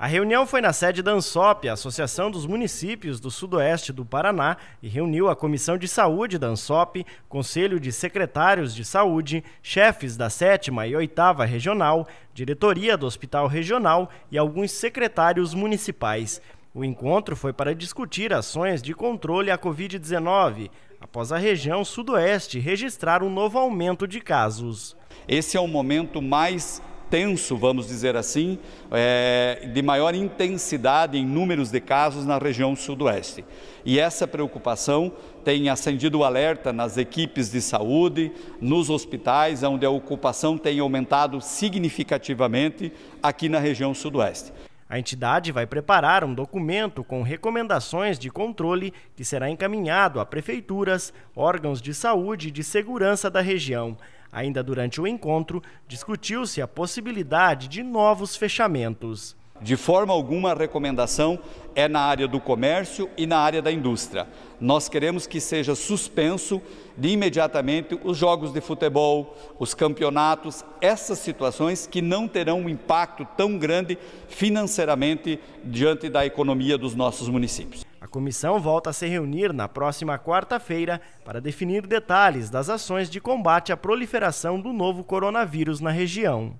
A reunião foi na sede da ANSOP, a Associação dos Municípios do Sudoeste do Paraná, e reuniu a Comissão de Saúde da ANSOP, Conselho de Secretários de Saúde, chefes da 7 e 8 Regional, diretoria do Hospital Regional e alguns secretários municipais. O encontro foi para discutir ações de controle à Covid-19, após a região sudoeste registrar um novo aumento de casos. Esse é o momento mais tenso, vamos dizer assim, é, de maior intensidade em números de casos na região sudoeste. E essa preocupação tem acendido o alerta nas equipes de saúde, nos hospitais, onde a ocupação tem aumentado significativamente aqui na região sudoeste. A entidade vai preparar um documento com recomendações de controle que será encaminhado a prefeituras, órgãos de saúde e de segurança da região. Ainda durante o encontro, discutiu-se a possibilidade de novos fechamentos. De forma alguma, a recomendação é na área do comércio e na área da indústria. Nós queremos que seja suspenso de imediatamente os jogos de futebol, os campeonatos, essas situações que não terão um impacto tão grande financeiramente diante da economia dos nossos municípios. A comissão volta a se reunir na próxima quarta-feira para definir detalhes das ações de combate à proliferação do novo coronavírus na região.